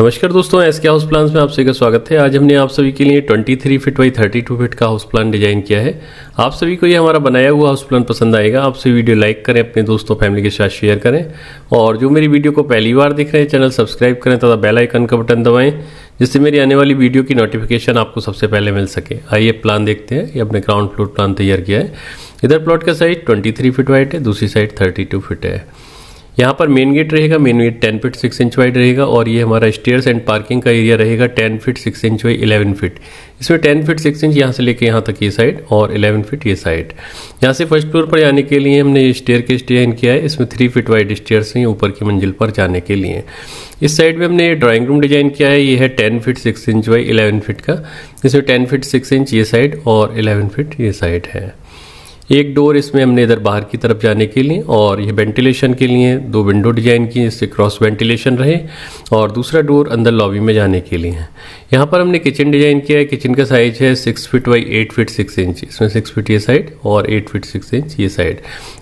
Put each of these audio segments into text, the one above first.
नमस्कार दोस्तों एस के हाउस प्लान्स में आप सभी का स्वागत है आज हमने आप सभी के लिए 23 फिट बाई टू फिट का हाउस प्लान डिजाइन किया है आप सभी को ये हमारा बनाया हुआ हाउस प्लान पसंद आएगा आप सभी वीडियो लाइक करें अपने दोस्तों फैमिली के साथ शेयर करें और जो मेरी वीडियो को पहली बार देख रहे हैं चैनल सब्सक्राइब करें तथा बेल आइकन का बटन दबाएं जिससे मेरी आने वाली वीडियो की नोटिफिकेशन आपको सबसे पहले मिल सके आइए प्लान देखते हैं ये अपने ग्राउंड फ्लोर प्लान तैयार किया है इधर प्लॉट का साइड ट्वेंटी फिट वाइट है दूसरी साइड थर्टी फिट है यहाँ पर मेन गेट रहेगा main gate ten feet six inch wide रहेगा और ये हमारा स्टेयर्स एंड पार्किंग का एरिया रहेगा ten feet six inch by eleven feet इसमें टेन फीट सिक्स इंच यहाँ से लेके यहाँ तक ये साइड और इलेवन फीट ये साइड यहाँ से फर्स्ट फ्लोर पर जाने के लिए हमने ये स्टेयर के स्टेन किया है इसमें थ्री फिट वाइड स्टेयर्स हैं ऊपर की मंजिल पर जाने के लिए इस साइड में हमने ड्राइंग रूम डिजाइन किया है ये है ten feet six inch by eleven feet का इसमें टेन फिट सिक्स इंच ये साइड और इलेवन फिट ये साइड है एक डोर इसमें हमने इधर बाहर की तरफ जाने के लिए और ये वेंटिलेशन के लिए दो विंडो डिजाइन की इससे क्रॉस वेंटिलेशन रहे और दूसरा डोर अंदर लॉबी में जाने के लिए है यहाँ पर हमने किचन डिजाइन किया है किचन का साइज है six feet by eight feet six inch इसमें सिक्स फिट ये साइड और एट फिट सिक्स इंच ये साइड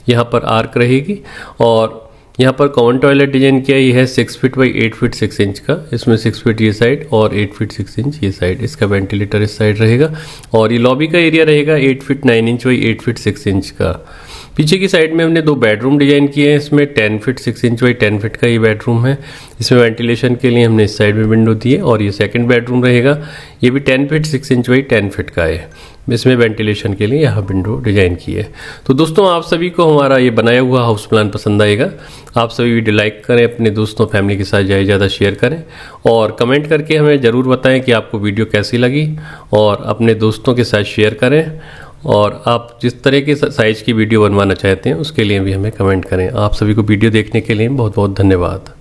यहाँ पर आर्क रहेगी और यहाँ पर कॉमन टॉयलेट डिजाइन किया ये है six feet by eight feet six inch का इसमें सिक्स फीट ये साइड और एट फीट सिक्स इंच ये साइड इसका वेंटिलेटर इस साइड रहेगा और ये लॉबी का एरिया रहेगा eight feet nine inch by eight feet six inch का पीछे की साइड में हमने दो बेडरूम डिजाइन किए हैं इसमें ten feet six inch by ten feet का ये बेडरूम है इसमें वेंटिलेशन के लिए हमने इस साइड में विंडो दी है और ये सेकेंड बेडरूम रहेगा ये भी ten feet six inch by ten feet का है इसमें वेंटिलेशन के लिए यहाँ विंडो डिजाइन की है तो दोस्तों आप सभी को हमारा ये बनाया हुआ हाउस प्लान पसंद आएगा आप सभी वीडियो लाइक करें अपने दोस्तों फैमिली के साथ ज़्यादा ज़्यादा शेयर करें और कमेंट करके हमें ज़रूर बताएं कि आपको वीडियो कैसी लगी और अपने दोस्तों के साथ शेयर करें और आप जिस तरह के साइज़ की वीडियो बनवाना चाहते हैं उसके लिए भी हमें कमेंट करें आप सभी को वीडियो देखने के लिए बहुत बहुत धन्यवाद